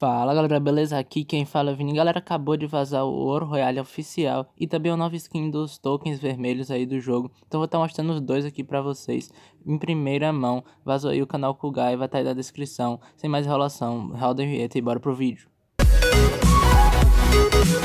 Fala galera, beleza? Aqui quem fala é o Vini. Galera, acabou de vazar o Ouro Royale oficial e também o novo skin dos tokens vermelhos aí do jogo. Então vou estar tá mostrando os dois aqui pra vocês em primeira mão. Vazou aí o canal Kugai, vai estar tá aí na descrição. Sem mais enrolação, roda a vinheta e bora pro vídeo. Música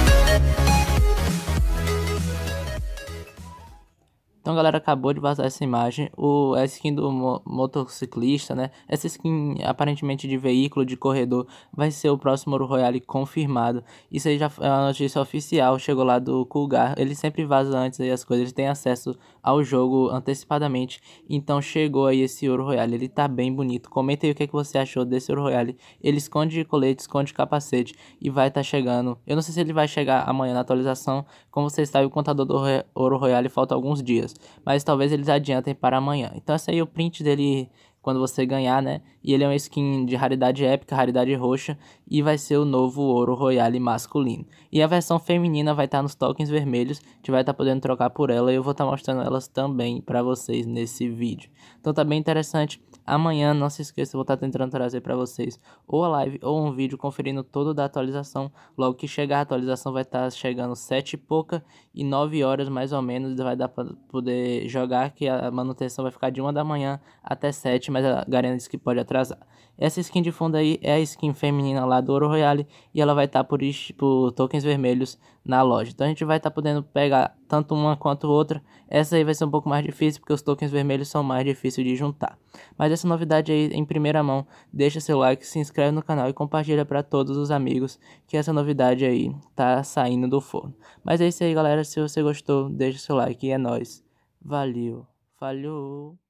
Então, galera, acabou de vazar essa imagem. O, a skin do mo motociclista, né? Essa skin aparentemente de veículo, de corredor, vai ser o próximo ouro Royale confirmado. Isso aí já é uma notícia oficial, chegou lá do Kulgar. Ele sempre vaza antes aí as coisas, ele tem acesso ao jogo antecipadamente. Então chegou aí esse Ouro Royale, ele tá bem bonito. Comenta aí o que, é que você achou desse Ouro Royale. Ele esconde colete, esconde capacete e vai estar tá chegando. Eu não sei se ele vai chegar amanhã na atualização. Como vocês sabem, o contador do Ouro Royale falta alguns dias mas talvez eles adiantem para amanhã. Então esse aí é o print dele quando você ganhar, né? E ele é uma skin de raridade épica, raridade roxa, e vai ser o novo ouro royale masculino. E a versão feminina vai estar tá nos tokens vermelhos, a gente vai estar tá podendo trocar por ela, e eu vou estar tá mostrando elas também para vocês nesse vídeo. Então tá bem interessante, Amanhã, não se esqueça, eu vou estar tentando trazer para vocês ou a live ou um vídeo conferindo todo da atualização. Logo que chegar a atualização vai estar chegando sete e pouca e nove horas mais ou menos vai dar para poder jogar, que a manutenção vai ficar de uma da manhã até sete, mas a Garena disse que pode atrasar. Essa skin de fundo aí é a skin feminina lá do Ouro Royale e ela vai estar por, por tokens vermelhos na loja. Então a gente vai estar tá podendo pegar tanto uma quanto outra. Essa aí vai ser um pouco mais difícil porque os tokens vermelhos são mais difíceis de juntar. Mas essa novidade aí em primeira mão, deixa seu like, se inscreve no canal e compartilha para todos os amigos que essa novidade aí tá saindo do forno. Mas é isso aí, galera. Se você gostou, deixa seu like e é nóis. Valeu. Falou.